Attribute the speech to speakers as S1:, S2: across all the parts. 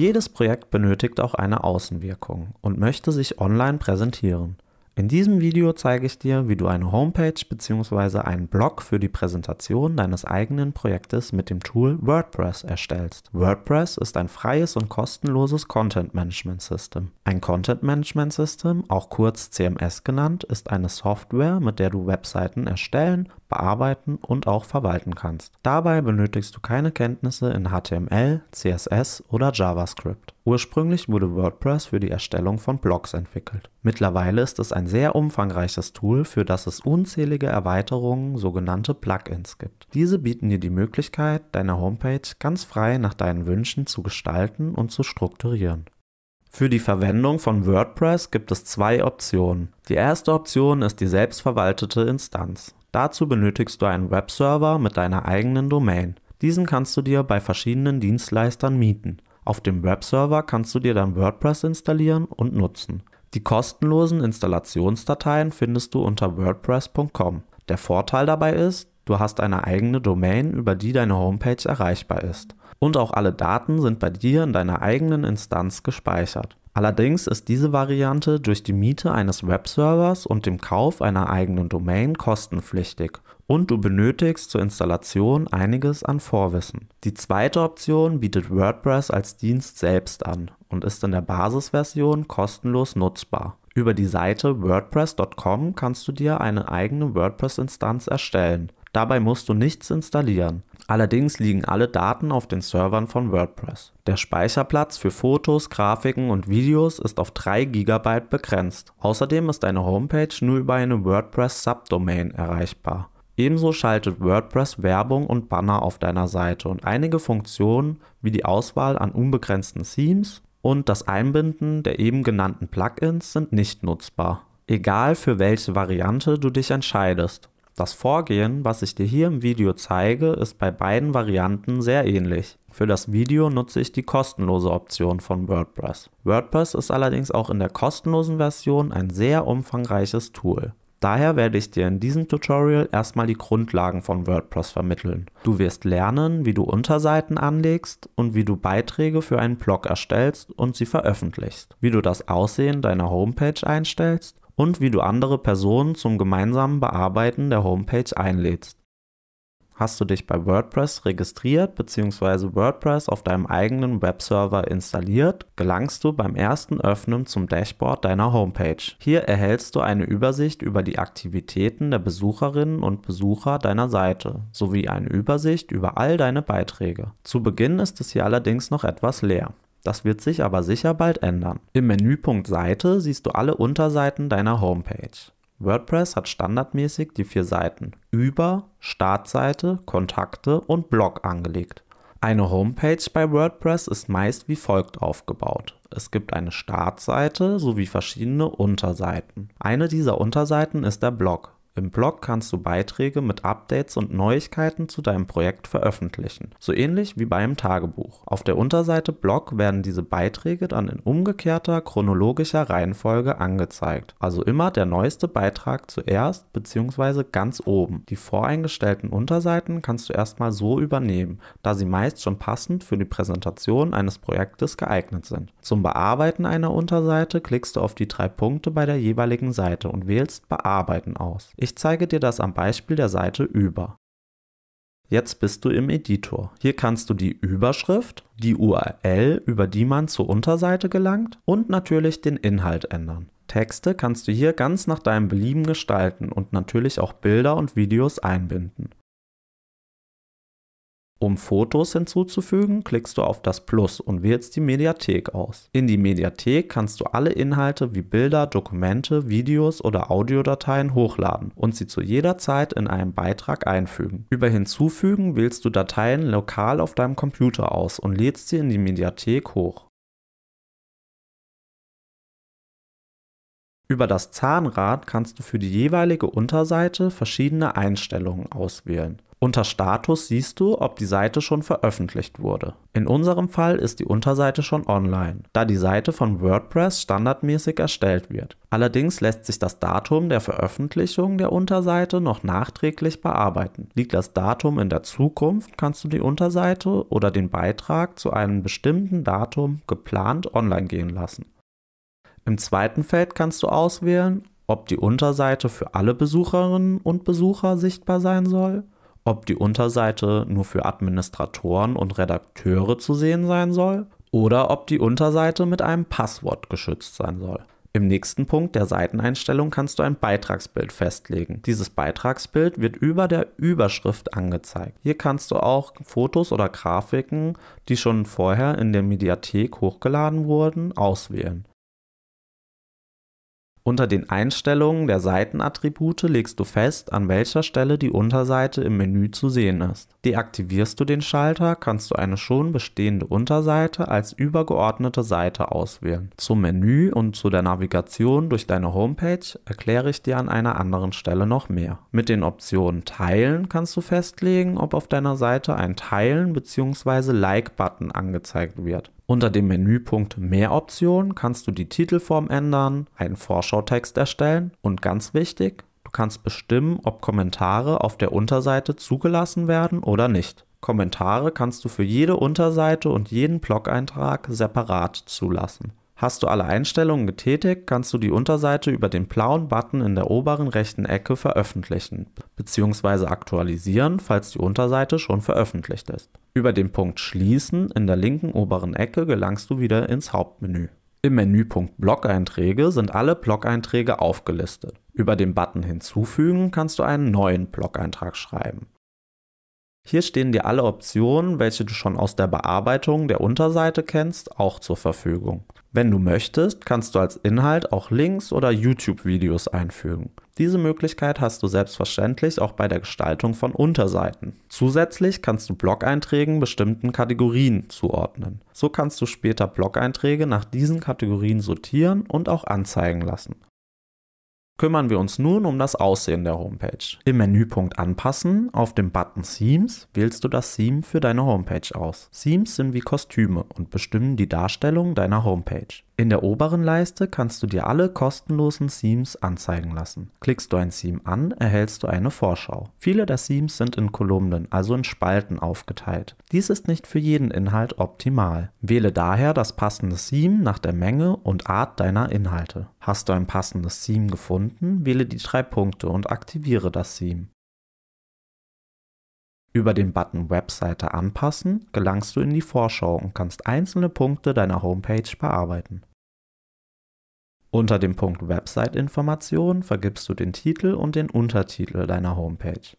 S1: Jedes Projekt benötigt auch eine Außenwirkung und möchte sich online präsentieren. In diesem Video zeige ich dir, wie du eine Homepage bzw. einen Blog für die Präsentation deines eigenen Projektes mit dem Tool WordPress erstellst. WordPress ist ein freies und kostenloses Content Management System. Ein Content Management System, auch kurz CMS genannt, ist eine Software, mit der du Webseiten erstellen, bearbeiten und auch verwalten kannst. Dabei benötigst du keine Kenntnisse in HTML, CSS oder JavaScript. Ursprünglich wurde WordPress für die Erstellung von Blogs entwickelt. Mittlerweile ist es ein sehr umfangreiches Tool, für das es unzählige Erweiterungen, sogenannte Plugins gibt. Diese bieten dir die Möglichkeit, deine Homepage ganz frei nach deinen Wünschen zu gestalten und zu strukturieren. Für die Verwendung von WordPress gibt es zwei Optionen. Die erste Option ist die selbstverwaltete Instanz. Dazu benötigst du einen Webserver mit deiner eigenen Domain. Diesen kannst du dir bei verschiedenen Dienstleistern mieten. Auf dem Webserver kannst du dir dann WordPress installieren und nutzen. Die kostenlosen Installationsdateien findest du unter wordpress.com. Der Vorteil dabei ist, du hast eine eigene Domain, über die deine Homepage erreichbar ist. Und auch alle Daten sind bei dir in deiner eigenen Instanz gespeichert. Allerdings ist diese Variante durch die Miete eines Webservers und dem Kauf einer eigenen Domain kostenpflichtig und du benötigst zur Installation einiges an Vorwissen. Die zweite Option bietet WordPress als Dienst selbst an und ist in der Basisversion kostenlos nutzbar. Über die Seite wordpress.com kannst du dir eine eigene WordPress-Instanz erstellen. Dabei musst du nichts installieren. Allerdings liegen alle Daten auf den Servern von WordPress. Der Speicherplatz für Fotos, Grafiken und Videos ist auf 3 GB begrenzt. Außerdem ist deine Homepage nur über eine WordPress-Subdomain erreichbar. Ebenso schaltet WordPress Werbung und Banner auf deiner Seite und einige Funktionen wie die Auswahl an unbegrenzten Themes und das Einbinden der eben genannten Plugins sind nicht nutzbar. Egal für welche Variante du dich entscheidest. Das Vorgehen, was ich dir hier im Video zeige, ist bei beiden Varianten sehr ähnlich. Für das Video nutze ich die kostenlose Option von WordPress. WordPress ist allerdings auch in der kostenlosen Version ein sehr umfangreiches Tool. Daher werde ich dir in diesem Tutorial erstmal die Grundlagen von WordPress vermitteln. Du wirst lernen, wie du Unterseiten anlegst und wie du Beiträge für einen Blog erstellst und sie veröffentlichst, wie du das Aussehen deiner Homepage einstellst und wie du andere Personen zum gemeinsamen Bearbeiten der Homepage einlädst hast du dich bei WordPress registriert bzw. WordPress auf deinem eigenen Webserver installiert, gelangst du beim ersten Öffnen zum Dashboard deiner Homepage. Hier erhältst du eine Übersicht über die Aktivitäten der Besucherinnen und Besucher deiner Seite sowie eine Übersicht über all deine Beiträge. Zu Beginn ist es hier allerdings noch etwas leer. Das wird sich aber sicher bald ändern. Im Menüpunkt Seite siehst du alle Unterseiten deiner Homepage. WordPress hat standardmäßig die vier Seiten Über, Startseite, Kontakte und Blog angelegt. Eine Homepage bei WordPress ist meist wie folgt aufgebaut. Es gibt eine Startseite sowie verschiedene Unterseiten. Eine dieser Unterseiten ist der Blog. Im Blog kannst du Beiträge mit Updates und Neuigkeiten zu deinem Projekt veröffentlichen, so ähnlich wie beim Tagebuch. Auf der Unterseite Blog werden diese Beiträge dann in umgekehrter chronologischer Reihenfolge angezeigt, also immer der neueste Beitrag zuerst bzw. ganz oben. Die voreingestellten Unterseiten kannst du erstmal so übernehmen, da sie meist schon passend für die Präsentation eines Projektes geeignet sind. Zum Bearbeiten einer Unterseite klickst du auf die drei Punkte bei der jeweiligen Seite und wählst Bearbeiten aus. Ich zeige dir das am Beispiel der Seite über. Jetzt bist du im Editor. Hier kannst du die Überschrift, die URL, über die man zur Unterseite gelangt und natürlich den Inhalt ändern. Texte kannst du hier ganz nach deinem Belieben gestalten und natürlich auch Bilder und Videos einbinden. Um Fotos hinzuzufügen, klickst du auf das Plus und wählst die Mediathek aus. In die Mediathek kannst du alle Inhalte wie Bilder, Dokumente, Videos oder Audiodateien hochladen und sie zu jeder Zeit in einem Beitrag einfügen. Über Hinzufügen wählst du Dateien lokal auf deinem Computer aus und lädst sie in die Mediathek hoch. Über das Zahnrad kannst du für die jeweilige Unterseite verschiedene Einstellungen auswählen. Unter Status siehst du, ob die Seite schon veröffentlicht wurde. In unserem Fall ist die Unterseite schon online, da die Seite von WordPress standardmäßig erstellt wird. Allerdings lässt sich das Datum der Veröffentlichung der Unterseite noch nachträglich bearbeiten. Liegt das Datum in der Zukunft, kannst du die Unterseite oder den Beitrag zu einem bestimmten Datum geplant online gehen lassen. Im zweiten Feld kannst du auswählen, ob die Unterseite für alle Besucherinnen und Besucher sichtbar sein soll ob die Unterseite nur für Administratoren und Redakteure zu sehen sein soll oder ob die Unterseite mit einem Passwort geschützt sein soll. Im nächsten Punkt der Seiteneinstellung kannst du ein Beitragsbild festlegen. Dieses Beitragsbild wird über der Überschrift angezeigt. Hier kannst du auch Fotos oder Grafiken, die schon vorher in der Mediathek hochgeladen wurden, auswählen. Unter den Einstellungen der Seitenattribute legst du fest, an welcher Stelle die Unterseite im Menü zu sehen ist. Deaktivierst du den Schalter, kannst du eine schon bestehende Unterseite als übergeordnete Seite auswählen. Zum Menü und zu der Navigation durch deine Homepage erkläre ich dir an einer anderen Stelle noch mehr. Mit den Optionen Teilen kannst du festlegen, ob auf deiner Seite ein Teilen bzw. Like-Button angezeigt wird. Unter dem Menüpunkt Mehr Optionen kannst du die Titelform ändern, einen Vorschautext erstellen und ganz wichtig, du kannst bestimmen, ob Kommentare auf der Unterseite zugelassen werden oder nicht. Kommentare kannst du für jede Unterseite und jeden Blog-Eintrag separat zulassen. Hast du alle Einstellungen getätigt, kannst du die Unterseite über den blauen Button in der oberen rechten Ecke veröffentlichen bzw. aktualisieren, falls die Unterseite schon veröffentlicht ist. Über den Punkt Schließen in der linken oberen Ecke gelangst du wieder ins Hauptmenü. Im Menüpunkt Blog-Einträge sind alle Blog-Einträge aufgelistet. Über den Button Hinzufügen kannst du einen neuen Blog-Eintrag schreiben. Hier stehen dir alle Optionen, welche du schon aus der Bearbeitung der Unterseite kennst, auch zur Verfügung. Wenn du möchtest, kannst du als Inhalt auch Links oder YouTube-Videos einfügen. Diese Möglichkeit hast du selbstverständlich auch bei der Gestaltung von Unterseiten. Zusätzlich kannst du Blog-Einträgen bestimmten Kategorien zuordnen. So kannst du später Blog-Einträge nach diesen Kategorien sortieren und auch anzeigen lassen kümmern wir uns nun um das Aussehen der Homepage. Im Menüpunkt Anpassen auf dem Button Themes wählst du das Theme für deine Homepage aus. Themes sind wie Kostüme und bestimmen die Darstellung deiner Homepage. In der oberen Leiste kannst du dir alle kostenlosen Themes anzeigen lassen. Klickst du ein Theme an, erhältst du eine Vorschau. Viele der Themes sind in Kolumnen, also in Spalten aufgeteilt. Dies ist nicht für jeden Inhalt optimal. Wähle daher das passende Theme nach der Menge und Art deiner Inhalte. Hast du ein passendes Theme gefunden, wähle die drei Punkte und aktiviere das Theme. Über den Button Webseite anpassen gelangst du in die Vorschau und kannst einzelne Punkte deiner Homepage bearbeiten. Unter dem Punkt Website-Informationen vergibst du den Titel und den Untertitel deiner Homepage.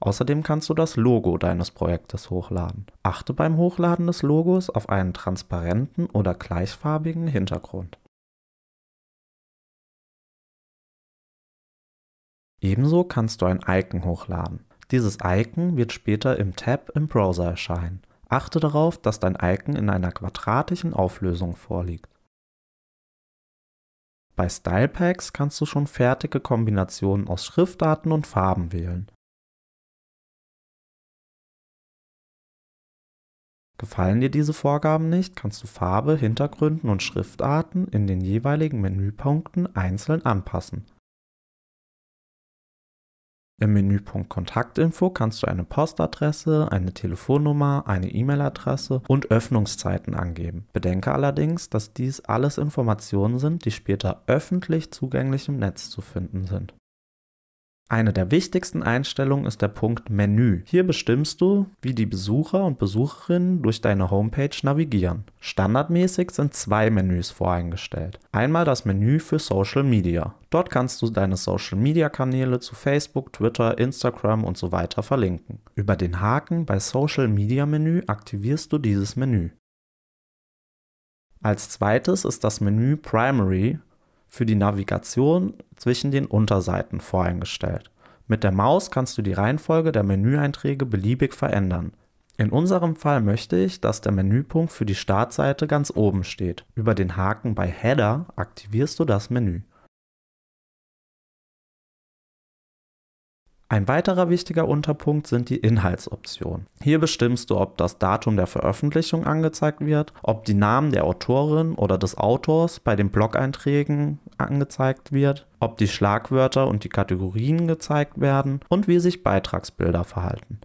S1: Außerdem kannst du das Logo deines Projektes hochladen. Achte beim Hochladen des Logos auf einen transparenten oder gleichfarbigen Hintergrund. Ebenso kannst du ein Icon hochladen. Dieses Icon wird später im Tab im Browser erscheinen. Achte darauf, dass dein Icon in einer quadratischen Auflösung vorliegt. Bei Style Packs kannst du schon fertige Kombinationen aus Schriftarten und Farben wählen. Gefallen dir diese Vorgaben nicht, kannst du Farbe, Hintergründen und Schriftarten in den jeweiligen Menüpunkten einzeln anpassen im Menüpunkt Kontaktinfo kannst du eine Postadresse, eine Telefonnummer, eine E-Mail-Adresse und Öffnungszeiten angeben. Bedenke allerdings, dass dies alles Informationen sind, die später öffentlich zugänglich im Netz zu finden sind. Eine der wichtigsten Einstellungen ist der Punkt Menü. Hier bestimmst du, wie die Besucher und Besucherinnen durch deine Homepage navigieren. Standardmäßig sind zwei Menüs voreingestellt. Einmal das Menü für Social Media. Dort kannst du deine Social Media Kanäle zu Facebook, Twitter, Instagram und so weiter verlinken. Über den Haken bei Social Media Menü aktivierst du dieses Menü. Als zweites ist das Menü Primary für die Navigation zwischen den Unterseiten voreingestellt. Mit der Maus kannst du die Reihenfolge der Menüeinträge beliebig verändern. In unserem Fall möchte ich, dass der Menüpunkt für die Startseite ganz oben steht. Über den Haken bei Header aktivierst du das Menü. Ein weiterer wichtiger Unterpunkt sind die Inhaltsoptionen. Hier bestimmst du, ob das Datum der Veröffentlichung angezeigt wird, ob die Namen der Autorin oder des Autors bei den Blog-Einträgen angezeigt wird, ob die Schlagwörter und die Kategorien gezeigt werden und wie sich Beitragsbilder verhalten.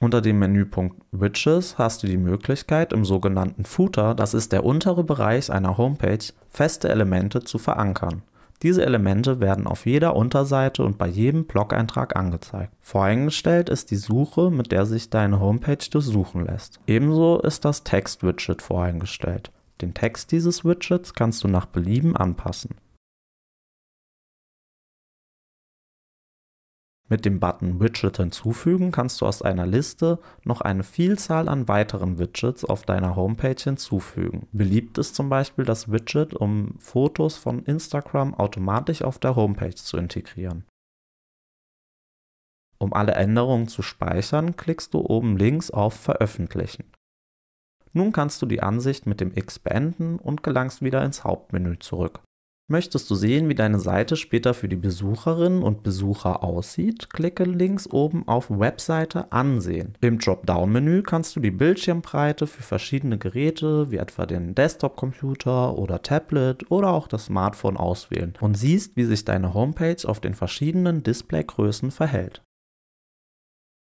S1: Unter dem Menüpunkt Widgets hast du die Möglichkeit, im sogenannten Footer, das ist der untere Bereich einer Homepage, feste Elemente zu verankern. Diese Elemente werden auf jeder Unterseite und bei jedem Blog-Eintrag angezeigt. Voreingestellt ist die Suche, mit der sich deine Homepage durchsuchen lässt. Ebenso ist das Text-Widget voreingestellt. Den Text dieses Widgets kannst du nach Belieben anpassen Mit dem Button Widget hinzufügen kannst du aus einer Liste noch eine Vielzahl an weiteren Widgets auf deiner Homepage hinzufügen. Beliebt ist zum Beispiel das Widget, um Fotos von Instagram automatisch auf der Homepage zu integrieren. Um alle Änderungen zu speichern, klickst du oben links auf Veröffentlichen. Nun kannst du die Ansicht mit dem X beenden und gelangst wieder ins Hauptmenü zurück. Möchtest du sehen, wie deine Seite später für die Besucherinnen und Besucher aussieht? Klicke links oben auf Webseite ansehen. Im Dropdown-Menü kannst du die Bildschirmbreite für verschiedene Geräte wie etwa den Desktop-Computer oder Tablet oder auch das Smartphone auswählen und siehst, wie sich deine Homepage auf den verschiedenen Displaygrößen verhält.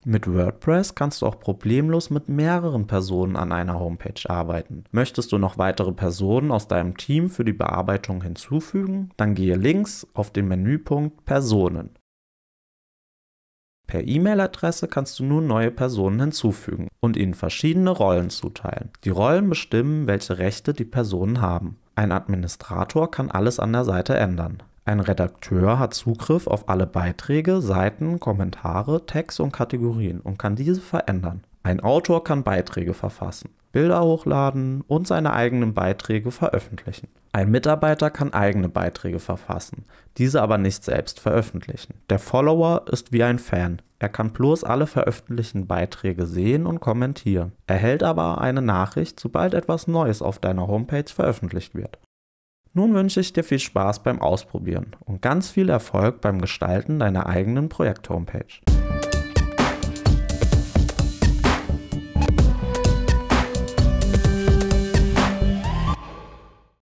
S1: Mit WordPress kannst du auch problemlos mit mehreren Personen an einer Homepage arbeiten. Möchtest du noch weitere Personen aus deinem Team für die Bearbeitung hinzufügen? Dann gehe links auf den Menüpunkt Personen. Per E-Mail-Adresse kannst du nun neue Personen hinzufügen und ihnen verschiedene Rollen zuteilen. Die Rollen bestimmen, welche Rechte die Personen haben. Ein Administrator kann alles an der Seite ändern. Ein Redakteur hat Zugriff auf alle Beiträge, Seiten, Kommentare, Tags und Kategorien und kann diese verändern. Ein Autor kann Beiträge verfassen, Bilder hochladen und seine eigenen Beiträge veröffentlichen. Ein Mitarbeiter kann eigene Beiträge verfassen, diese aber nicht selbst veröffentlichen. Der Follower ist wie ein Fan. Er kann bloß alle veröffentlichten Beiträge sehen und kommentieren, erhält aber eine Nachricht, sobald etwas Neues auf deiner Homepage veröffentlicht wird. Nun wünsche ich dir viel Spaß beim Ausprobieren und ganz viel Erfolg beim Gestalten deiner eigenen Projekt-Homepage.